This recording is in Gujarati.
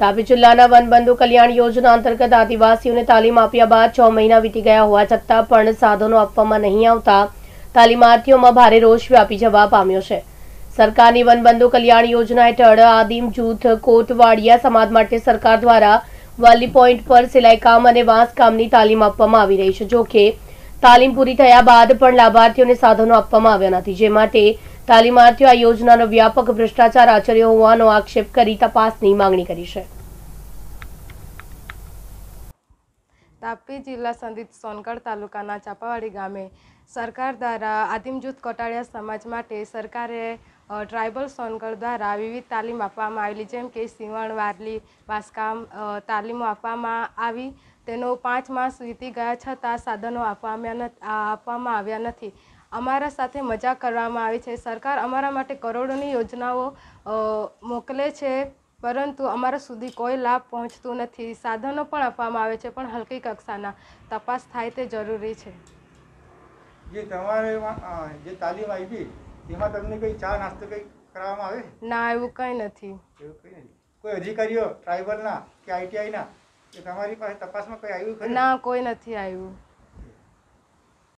તાપી જિલ્લાના વનબંધુ કલ્યાણ યોજના અંતર્ગત આદિવાસીઓને તાલીમ આપ્યા બાદ છ મહિના વીતી ગયા હોવા છતાં પણ સાધનો આપવામાં નહીં આવતા તાલીમાર્થીઓમાં ભારે રોષ વ્યાપી જવા પામ્યો છે સરકારની વનબંધુ કલ્યાણ યોજના હેઠળ આદિમ જૂથ કોટવાડિયા સમાજ માટે સરકાર દ્વારા વાલી પોઈન્ટ પર સિલાઈ કામ અને વાંસકામની તાલીમ આપવામાં આવી રહી છે જોકે તાલીમ પૂરી થયા બાદ પણ લાભાર્થીઓને સાધનો આપવામાં આવ્યા નથી જે માટે તાલીમાર્થીઓ આ યોજનાનો વ્યાપક ભ્રષ્ટાચાર આચર્યો હોવાનો આક્ષેપ કરી તપાસની માંગણી કરી છે તાપી જિલ્લા સંદિત સોનગઢ તાલુકાના ચાપાવાડી ગામે સરકાર દ્વારા આદિમજૂથ જૂથ કોટાળિયા સમાજ માટે સરકારે ટ્રાઇબલ સોનગઢ દ્વારા વિવિધ તાલીમ આપવામાં આવેલી જેમ કે સીવણ વારલી વાસકામ તાલીમો આપવામાં આવી તેનો પાંચ માસ વીતી ગયા છતાં સાધનો આપવામાં આપવામાં આવ્યા નથી અમારા સાથે મજા કરવામાં આવે છે સરકાર અમારા માટે કરોડોની યોજનાઓ મોકલે છે પરંતુ અમારા સુધી કોઈ લાભ પહોંચતું નથી સાધનો પણ આપવામાં આવે છે પણ હલકી કક્ષાના તપાસ થાય તે જરૂરી છે જે તમારે જે તાલીમ આપી તેમાં તમને કંઈ ચા નાસ્તો કંઈ કરવામાં આવે ના એવું કંઈ નથી એવું કંઈ નથી કોઈ અધિકારીઓ ટ્રાઇબલના કે આઈટીઆઈના તમારી પાસે તપાસમાં કંઈ આવ્યું ના કોઈ નથી આવ્યું